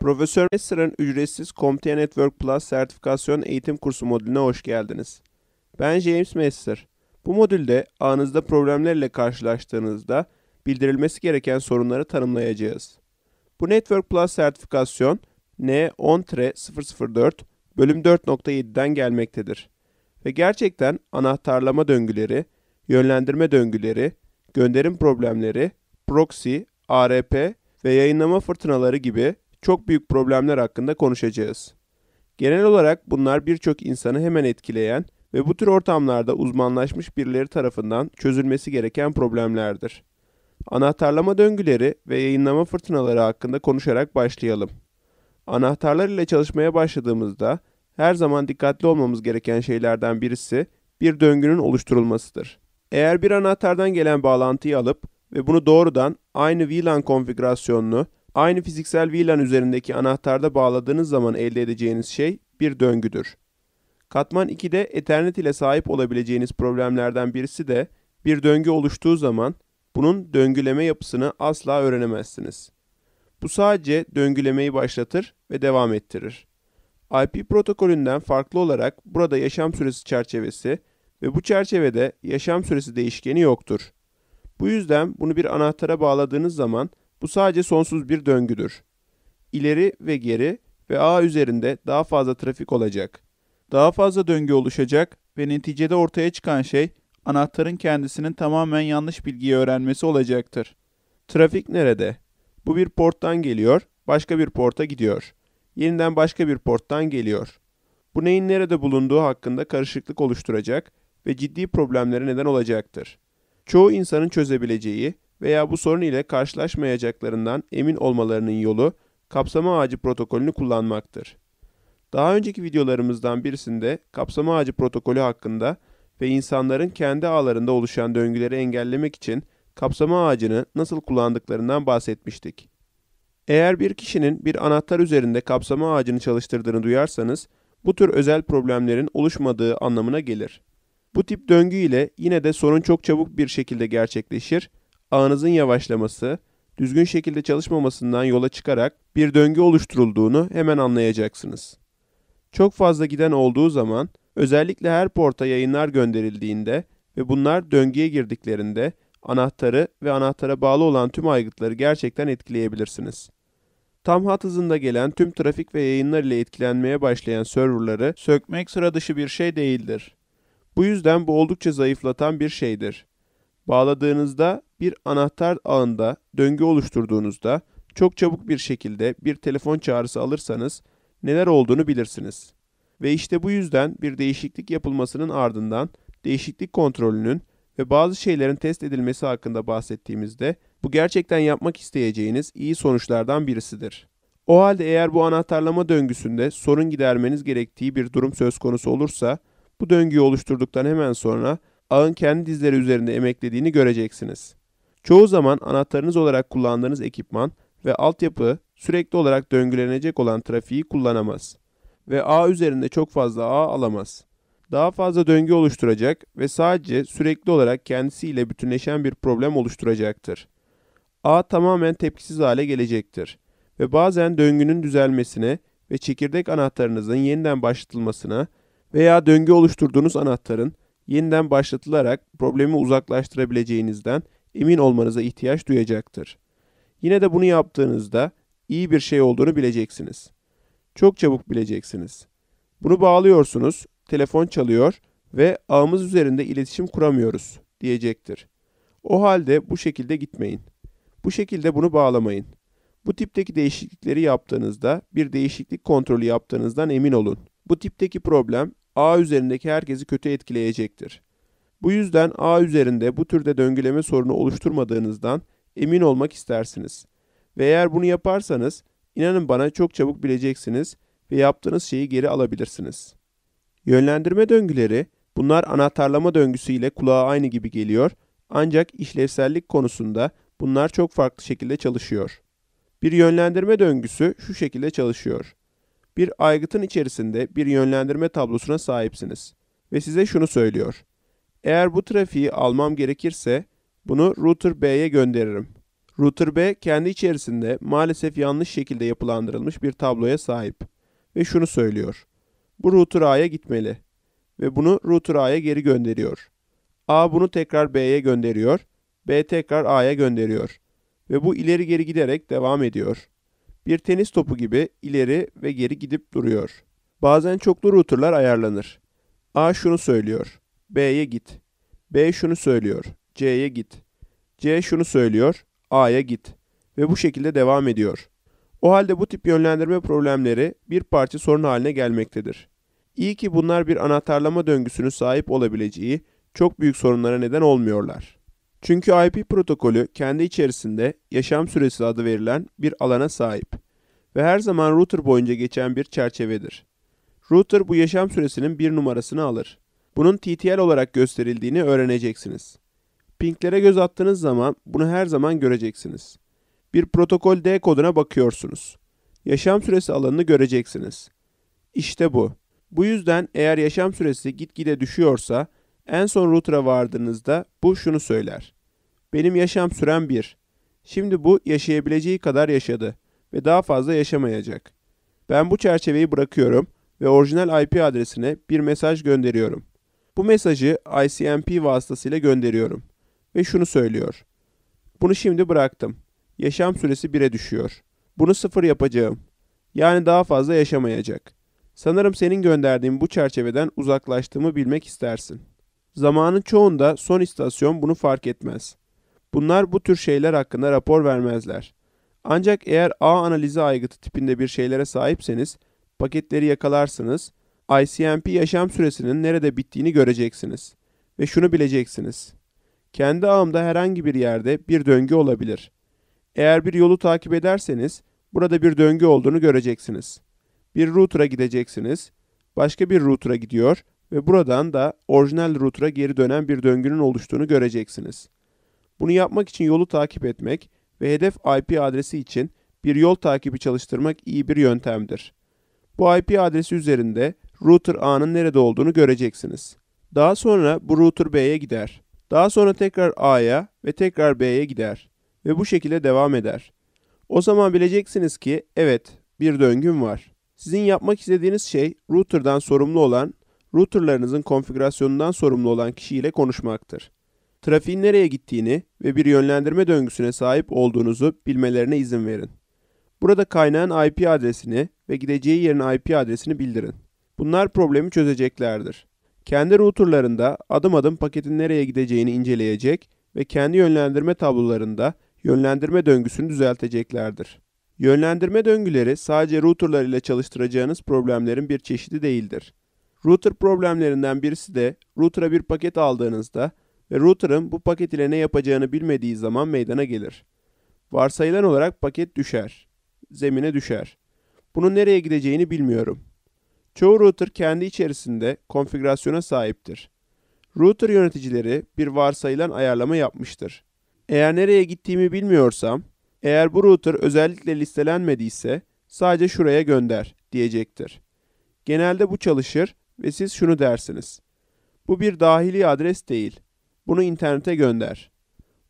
Profesör Messer'ın ücretsiz CompTIA Network Plus sertifikasyon eğitim kursu modülüne hoş geldiniz. Ben James Messer. Bu modülde ağınızda problemlerle karşılaştığınızda bildirilmesi gereken sorunları tanımlayacağız. Bu Network Plus sertifikasyon N10-004 bölüm 4.7'den gelmektedir. Ve gerçekten anahtarlama döngüleri, yönlendirme döngüleri, gönderim problemleri, proxy, ARP ve yayınlama fırtınaları gibi çok büyük problemler hakkında konuşacağız. Genel olarak bunlar birçok insanı hemen etkileyen ve bu tür ortamlarda uzmanlaşmış birileri tarafından çözülmesi gereken problemlerdir. Anahtarlama döngüleri ve yayınlama fırtınaları hakkında konuşarak başlayalım. Anahtarlar ile çalışmaya başladığımızda her zaman dikkatli olmamız gereken şeylerden birisi bir döngünün oluşturulmasıdır. Eğer bir anahtardan gelen bağlantıyı alıp ve bunu doğrudan aynı VLAN konfigürasyonunu Aynı fiziksel VLAN üzerindeki anahtarda bağladığınız zaman elde edeceğiniz şey bir döngüdür. Katman 2'de Ethernet ile sahip olabileceğiniz problemlerden birisi de bir döngü oluştuğu zaman bunun döngüleme yapısını asla öğrenemezsiniz. Bu sadece döngülemeyi başlatır ve devam ettirir. IP protokolünden farklı olarak burada yaşam süresi çerçevesi ve bu çerçevede yaşam süresi değişkeni yoktur. Bu yüzden bunu bir anahtara bağladığınız zaman bu sadece sonsuz bir döngüdür. İleri ve geri ve ağ üzerinde daha fazla trafik olacak. Daha fazla döngü oluşacak ve neticede ortaya çıkan şey anahtarın kendisinin tamamen yanlış bilgiyi öğrenmesi olacaktır. Trafik nerede? Bu bir porttan geliyor, başka bir porta gidiyor. Yeniden başka bir porttan geliyor. Bu neyin nerede bulunduğu hakkında karışıklık oluşturacak ve ciddi problemlere neden olacaktır. Çoğu insanın çözebileceği veya bu sorun ile karşılaşmayacaklarından emin olmalarının yolu kapsama ağacı protokolünü kullanmaktır. Daha önceki videolarımızdan birisinde kapsama ağacı protokolü hakkında ve insanların kendi ağlarında oluşan döngüleri engellemek için kapsama ağacını nasıl kullandıklarından bahsetmiştik. Eğer bir kişinin bir anahtar üzerinde kapsama ağacını çalıştırdığını duyarsanız bu tür özel problemlerin oluşmadığı anlamına gelir. Bu tip döngü ile yine de sorun çok çabuk bir şekilde gerçekleşir ağınızın yavaşlaması, düzgün şekilde çalışmamasından yola çıkarak bir döngü oluşturulduğunu hemen anlayacaksınız. Çok fazla giden olduğu zaman özellikle her porta yayınlar gönderildiğinde ve bunlar döngüye girdiklerinde anahtarı ve anahtara bağlı olan tüm aygıtları gerçekten etkileyebilirsiniz. Tam hat hızında gelen tüm trafik ve yayınlar ile etkilenmeye başlayan serverları sökmek sıra dışı bir şey değildir. Bu yüzden bu oldukça zayıflatan bir şeydir. Bağladığınızda bir anahtar ağında döngü oluşturduğunuzda çok çabuk bir şekilde bir telefon çağrısı alırsanız neler olduğunu bilirsiniz. Ve işte bu yüzden bir değişiklik yapılmasının ardından değişiklik kontrolünün ve bazı şeylerin test edilmesi hakkında bahsettiğimizde bu gerçekten yapmak isteyeceğiniz iyi sonuçlardan birisidir. O halde eğer bu anahtarlama döngüsünde sorun gidermeniz gerektiği bir durum söz konusu olursa bu döngüyü oluşturduktan hemen sonra ağın kendi dizleri üzerinde emeklediğini göreceksiniz. Çoğu zaman anahtarınız olarak kullandığınız ekipman ve altyapı sürekli olarak döngülenecek olan trafiği kullanamaz ve ağ üzerinde çok fazla ağ alamaz. Daha fazla döngü oluşturacak ve sadece sürekli olarak kendisiyle bütünleşen bir problem oluşturacaktır. Ağ tamamen tepkisiz hale gelecektir ve bazen döngünün düzelmesine ve çekirdek anahtarınızın yeniden başlatılmasına veya döngü oluşturduğunuz anahtarın yeniden başlatılarak problemi uzaklaştırabileceğinizden emin olmanıza ihtiyaç duyacaktır. Yine de bunu yaptığınızda iyi bir şey olduğunu bileceksiniz. Çok çabuk bileceksiniz. Bunu bağlıyorsunuz, telefon çalıyor ve ağımız üzerinde iletişim kuramıyoruz diyecektir. O halde bu şekilde gitmeyin. Bu şekilde bunu bağlamayın. Bu tipteki değişiklikleri yaptığınızda bir değişiklik kontrolü yaptığınızdan emin olun. Bu tipteki problem A üzerindeki herkesi kötü etkileyecektir. Bu yüzden A üzerinde bu türde döngüleme sorunu oluşturmadığınızdan emin olmak istersiniz. Ve eğer bunu yaparsanız inanın bana çok çabuk bileceksiniz ve yaptığınız şeyi geri alabilirsiniz. Yönlendirme döngüleri bunlar anahtarlama döngüsü ile kulağa aynı gibi geliyor ancak işlevsellik konusunda bunlar çok farklı şekilde çalışıyor. Bir yönlendirme döngüsü şu şekilde çalışıyor. Bir aygıtın içerisinde bir yönlendirme tablosuna sahipsiniz ve size şunu söylüyor. Eğer bu trafiği almam gerekirse bunu router B'ye gönderirim. Router B kendi içerisinde maalesef yanlış şekilde yapılandırılmış bir tabloya sahip ve şunu söylüyor. Bu router A'ya gitmeli ve bunu router A'ya geri gönderiyor. A bunu tekrar B'ye gönderiyor, B tekrar A'ya gönderiyor ve bu ileri geri giderek devam ediyor bir tenis topu gibi ileri ve geri gidip duruyor. Bazen çoklu routerlar ayarlanır. A şunu söylüyor. B'ye git. B şunu söylüyor. C'ye git. C şunu söylüyor. A'ya git. Ve bu şekilde devam ediyor. O halde bu tip yönlendirme problemleri bir parça sorun haline gelmektedir. İyi ki bunlar bir anahtarlama döngüsünü sahip olabileceği çok büyük sorunlara neden olmuyorlar. Çünkü IP protokolü kendi içerisinde yaşam süresi adı verilen bir alana sahip ve her zaman router boyunca geçen bir çerçevedir. Router bu yaşam süresinin bir numarasını alır. Bunun TTL olarak gösterildiğini öğreneceksiniz. Pinklere göz attığınız zaman bunu her zaman göreceksiniz. Bir protokol D koduna bakıyorsunuz. Yaşam süresi alanını göreceksiniz. İşte bu. Bu yüzden eğer yaşam süresi gitgide düşüyorsa en son router'a vardığınızda bu şunu söyler. Benim yaşam süren bir. Şimdi bu yaşayabileceği kadar yaşadı ve daha fazla yaşamayacak. Ben bu çerçeveyi bırakıyorum ve orijinal IP adresine bir mesaj gönderiyorum. Bu mesajı ICMP vasıtasıyla gönderiyorum ve şunu söylüyor. Bunu şimdi bıraktım. Yaşam süresi 1'e düşüyor. Bunu sıfır yapacağım. Yani daha fazla yaşamayacak. Sanırım senin gönderdiğin bu çerçeveden uzaklaştığımı bilmek istersin. Zamanın çoğunda son istasyon bunu fark etmez. Bunlar bu tür şeyler hakkında rapor vermezler. Ancak eğer A analizi aygıtı tipinde bir şeylere sahipseniz, paketleri yakalarsınız, ICMP yaşam süresinin nerede bittiğini göreceksiniz. Ve şunu bileceksiniz. Kendi ağımda herhangi bir yerde bir döngü olabilir. Eğer bir yolu takip ederseniz, burada bir döngü olduğunu göreceksiniz. Bir router'a gideceksiniz, başka bir router'a gidiyor ve buradan da orijinal router'a geri dönen bir döngünün oluştuğunu göreceksiniz.'' Bunu yapmak için yolu takip etmek ve hedef IP adresi için bir yol takibi çalıştırmak iyi bir yöntemdir. Bu IP adresi üzerinde router A'nın nerede olduğunu göreceksiniz. Daha sonra bu router B'ye gider. Daha sonra tekrar A'ya ve tekrar B'ye gider ve bu şekilde devam eder. O zaman bileceksiniz ki evet bir döngüm var. Sizin yapmak istediğiniz şey router'dan sorumlu olan, routerlarınızın konfigürasyonundan sorumlu olan kişiyle konuşmaktır trafiğin nereye gittiğini ve bir yönlendirme döngüsüne sahip olduğunuzu bilmelerine izin verin. Burada kaynağın IP adresini ve gideceği yerin IP adresini bildirin. Bunlar problemi çözeceklerdir. Kendi routerlarında adım adım paketin nereye gideceğini inceleyecek ve kendi yönlendirme tablolarında yönlendirme döngüsünü düzelteceklerdir. Yönlendirme döngüleri sadece routerlar ile çalıştıracağınız problemlerin bir çeşidi değildir. Router problemlerinden birisi de router'a bir paket aldığınızda ve router'ın bu paket ile ne yapacağını bilmediği zaman meydana gelir. Varsayılan olarak paket düşer. Zemine düşer. Bunun nereye gideceğini bilmiyorum. Çoğu router kendi içerisinde konfigürasyona sahiptir. Router yöneticileri bir varsayılan ayarlama yapmıştır. Eğer nereye gittiğimi bilmiyorsam, eğer bu router özellikle listelenmediyse sadece şuraya gönder diyecektir. Genelde bu çalışır ve siz şunu dersiniz. Bu bir dahili adres değil. Bunu internete gönder.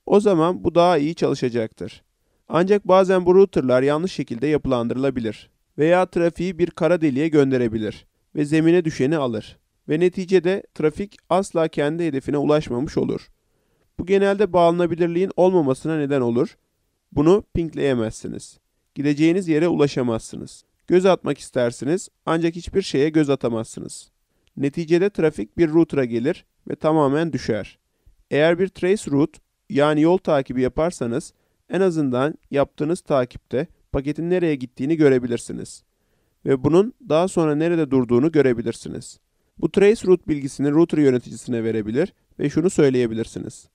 O zaman bu daha iyi çalışacaktır. Ancak bazen bu routerlar yanlış şekilde yapılandırılabilir veya trafiği bir kara deliğe gönderebilir ve zemine düşeni alır ve neticede trafik asla kendi hedefine ulaşmamış olur. Bu genelde bağlanabilirliğin olmamasına neden olur. Bunu pinkleyemezsiniz. Gideceğiniz yere ulaşamazsınız. Göz atmak istersiniz ancak hiçbir şeye göz atamazsınız. Neticede trafik bir router'a gelir ve tamamen düşer. Eğer bir trace route yani yol takibi yaparsanız en azından yaptığınız takipte paketin nereye gittiğini görebilirsiniz ve bunun daha sonra nerede durduğunu görebilirsiniz. Bu trace route bilgisini router yöneticisine verebilir ve şunu söyleyebilirsiniz.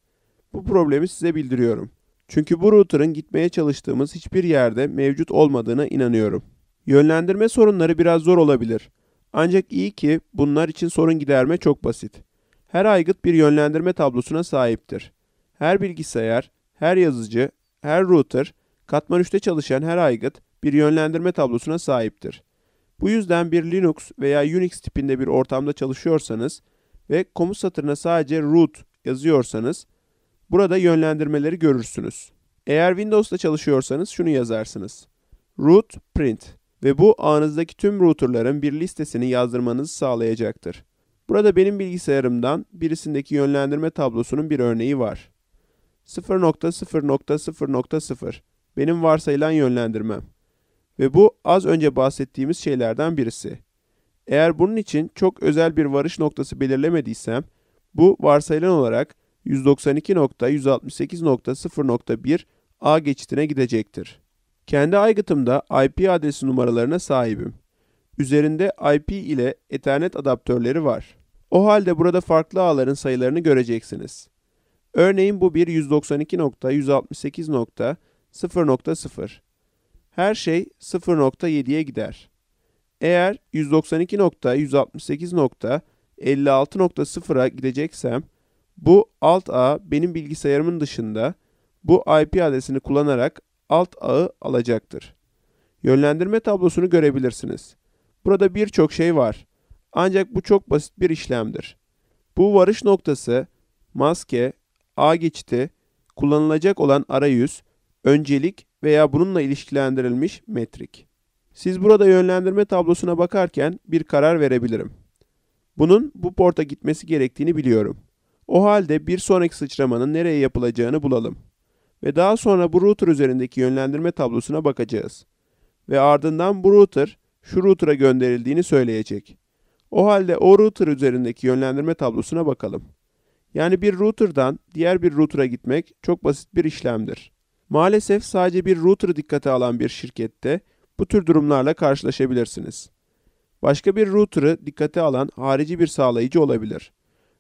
Bu problemi size bildiriyorum. Çünkü bu router'ın gitmeye çalıştığımız hiçbir yerde mevcut olmadığına inanıyorum. Yönlendirme sorunları biraz zor olabilir. Ancak iyi ki bunlar için sorun giderme çok basit. Her aygıt bir yönlendirme tablosuna sahiptir. Her bilgisayar, her yazıcı, her router, katman 3'te çalışan her aygıt bir yönlendirme tablosuna sahiptir. Bu yüzden bir Linux veya Unix tipinde bir ortamda çalışıyorsanız ve komut satırına sadece root yazıyorsanız burada yönlendirmeleri görürsünüz. Eğer Windows'ta çalışıyorsanız şunu yazarsınız. Root print ve bu ağınızdaki tüm routerların bir listesini yazdırmanızı sağlayacaktır. Burada benim bilgisayarımdan birisindeki yönlendirme tablosunun bir örneği var. 0.0.0.0 benim varsayılan yönlendirmem. Ve bu az önce bahsettiğimiz şeylerden birisi. Eğer bunun için çok özel bir varış noktası belirlemediysem, bu varsayılan olarak 192.168.0.1 A geçitine gidecektir. Kendi aygıtımda IP adresi numaralarına sahibim. Üzerinde IP ile Ethernet adaptörleri var. O halde burada farklı ağların sayılarını göreceksiniz. Örneğin bu bir 192.168.0.0. Her şey 0.7'ye gider. Eğer 192.168.56.0'a gideceksem bu alt ağ benim bilgisayarımın dışında bu IP adresini kullanarak alt ağı alacaktır. Yönlendirme tablosunu görebilirsiniz. Burada birçok şey var. Ancak bu çok basit bir işlemdir. Bu varış noktası, maske, A geçiti, kullanılacak olan arayüz, öncelik veya bununla ilişkilendirilmiş metrik. Siz burada yönlendirme tablosuna bakarken bir karar verebilirim. Bunun bu porta gitmesi gerektiğini biliyorum. O halde bir sonraki sıçramanın nereye yapılacağını bulalım. Ve daha sonra bu router üzerindeki yönlendirme tablosuna bakacağız. Ve ardından bu router şu router'a gönderildiğini söyleyecek. O halde o router üzerindeki yönlendirme tablosuna bakalım. Yani bir router'dan diğer bir router'a gitmek çok basit bir işlemdir. Maalesef sadece bir routerı dikkate alan bir şirkette bu tür durumlarla karşılaşabilirsiniz. Başka bir router'ı dikkate alan harici bir sağlayıcı olabilir.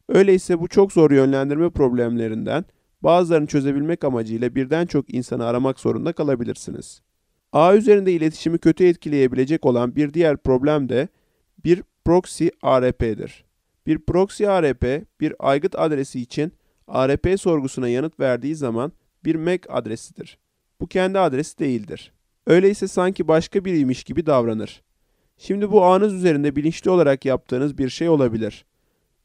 Öyleyse bu çok zor yönlendirme problemlerinden bazılarını çözebilmek amacıyla birden çok insanı aramak zorunda kalabilirsiniz. Ağ üzerinde iletişimi kötü etkileyebilecek olan bir diğer problem de bir proxy ARP'dir. Bir proxy ARP bir aygıt adresi için ARP sorgusuna yanıt verdiği zaman bir MAC e adresidir. Bu kendi adresi değildir. Öyleyse sanki başka biriymiş gibi davranır. Şimdi bu ağınız üzerinde bilinçli olarak yaptığınız bir şey olabilir.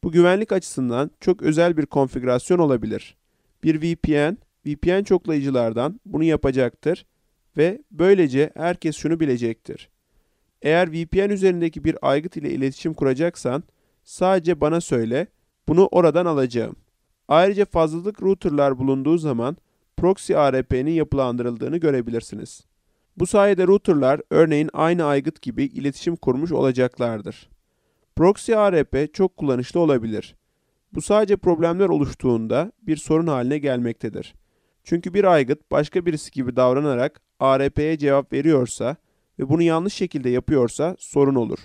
Bu güvenlik açısından çok özel bir konfigürasyon olabilir. Bir VPN, VPN çoklayıcılardan bunu yapacaktır ve böylece herkes şunu bilecektir. Eğer VPN üzerindeki bir aygıt ile iletişim kuracaksan sadece bana söyle, bunu oradan alacağım. Ayrıca fazlalık routerlar bulunduğu zaman proxy ARP'nin yapılandırıldığını görebilirsiniz. Bu sayede routerlar örneğin aynı aygıt gibi iletişim kurmuş olacaklardır. Proxy ARP çok kullanışlı olabilir. Bu sadece problemler oluştuğunda bir sorun haline gelmektedir. Çünkü bir aygıt başka birisi gibi davranarak ARP'ye cevap veriyorsa ve bunu yanlış şekilde yapıyorsa sorun olur.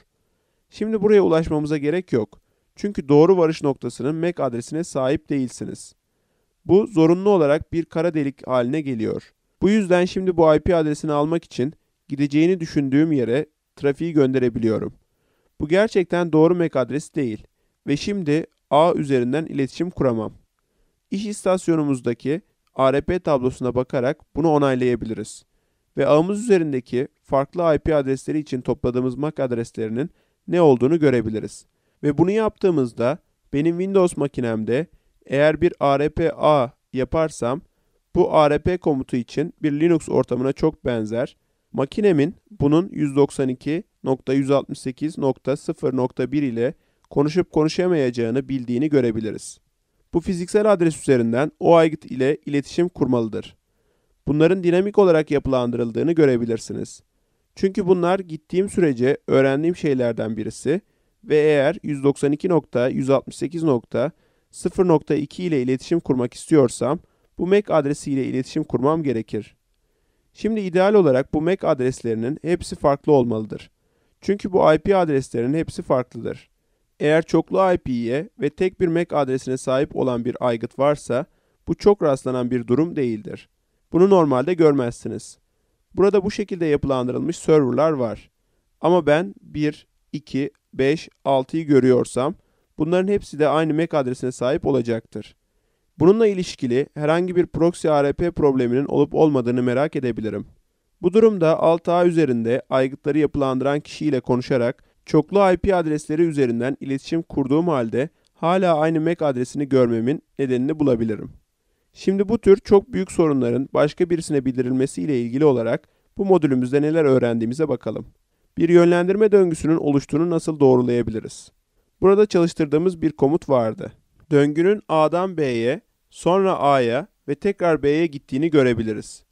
Şimdi buraya ulaşmamıza gerek yok. Çünkü doğru varış noktasının MAC e adresine sahip değilsiniz. Bu zorunlu olarak bir kara delik haline geliyor. Bu yüzden şimdi bu IP adresini almak için gideceğini düşündüğüm yere trafiği gönderebiliyorum. Bu gerçekten doğru MAC e adresi değil ve şimdi A üzerinden iletişim kuramam. İş istasyonumuzdaki ARP tablosuna bakarak bunu onaylayabiliriz ve ağımız üzerindeki farklı IP adresleri için topladığımız MAC adreslerinin ne olduğunu görebiliriz. Ve bunu yaptığımızda benim Windows makinemde eğer bir ARP A yaparsam bu ARP komutu için bir Linux ortamına çok benzer. Makinemin bunun 192.168.0.1 ile konuşup konuşamayacağını bildiğini görebiliriz. Bu fiziksel adres üzerinden o aygıt ile iletişim kurmalıdır bunların dinamik olarak yapılandırıldığını görebilirsiniz. Çünkü bunlar gittiğim sürece öğrendiğim şeylerden birisi ve eğer 192.168.0.2 ile iletişim kurmak istiyorsam bu MAC e adresiyle iletişim kurmam gerekir. Şimdi ideal olarak bu MAC e adreslerinin hepsi farklı olmalıdır. Çünkü bu IP adreslerinin hepsi farklıdır. Eğer çoklu IP'ye ve tek bir MAC e adresine sahip olan bir aygıt varsa bu çok rastlanan bir durum değildir. Bunu normalde görmezsiniz. Burada bu şekilde yapılandırılmış serverlar var. Ama ben 1, 2, 5, 6'yı görüyorsam bunların hepsi de aynı MAC adresine sahip olacaktır. Bununla ilişkili herhangi bir proxy ARP probleminin olup olmadığını merak edebilirim. Bu durumda 6A üzerinde aygıtları yapılandıran kişiyle konuşarak çoklu IP adresleri üzerinden iletişim kurduğum halde hala aynı MAC adresini görmemin nedenini bulabilirim. Şimdi bu tür çok büyük sorunların başka birisine bildirilmesi ile ilgili olarak bu modülümüzde neler öğrendiğimize bakalım. Bir yönlendirme döngüsünün oluştuğunu nasıl doğrulayabiliriz? Burada çalıştırdığımız bir komut vardı. Döngünün A'dan B'ye, sonra A'ya ve tekrar B'ye gittiğini görebiliriz.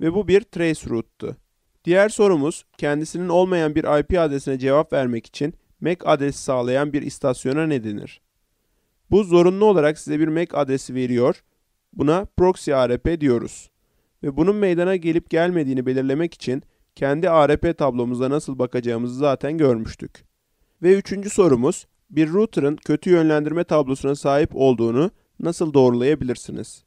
Ve bu bir trace route'tu. Diğer sorumuz kendisinin olmayan bir IP adresine cevap vermek için MAC adresi sağlayan bir istasyona ne denir? Bu zorunlu olarak size bir MAC adresi veriyor Buna proxy ARP diyoruz. Ve bunun meydana gelip gelmediğini belirlemek için kendi ARP tablomuza nasıl bakacağımızı zaten görmüştük. Ve üçüncü sorumuz, bir router'ın kötü yönlendirme tablosuna sahip olduğunu nasıl doğrulayabilirsiniz?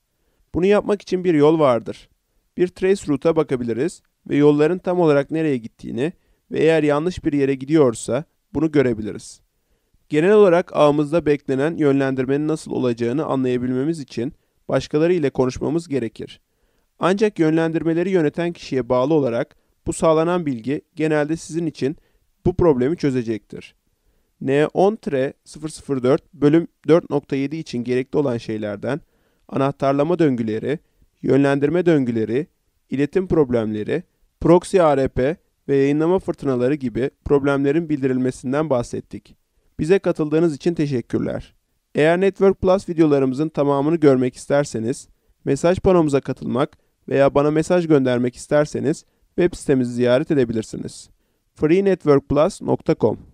Bunu yapmak için bir yol vardır. Bir trace route'a bakabiliriz ve yolların tam olarak nereye gittiğini ve eğer yanlış bir yere gidiyorsa bunu görebiliriz. Genel olarak ağımızda beklenen yönlendirmenin nasıl olacağını anlayabilmemiz için başkaları ile konuşmamız gerekir. Ancak yönlendirmeleri yöneten kişiye bağlı olarak bu sağlanan bilgi genelde sizin için bu problemi çözecektir. N10-004 bölüm 4.7 için gerekli olan şeylerden anahtarlama döngüleri, yönlendirme döngüleri, iletim problemleri, proxy ARP ve yayınlama fırtınaları gibi problemlerin bildirilmesinden bahsettik. Bize katıldığınız için teşekkürler. Eğer Network Plus videolarımızın tamamını görmek isterseniz, mesaj panomuza katılmak veya bana mesaj göndermek isterseniz web sitemizi ziyaret edebilirsiniz. freenetworkplus.com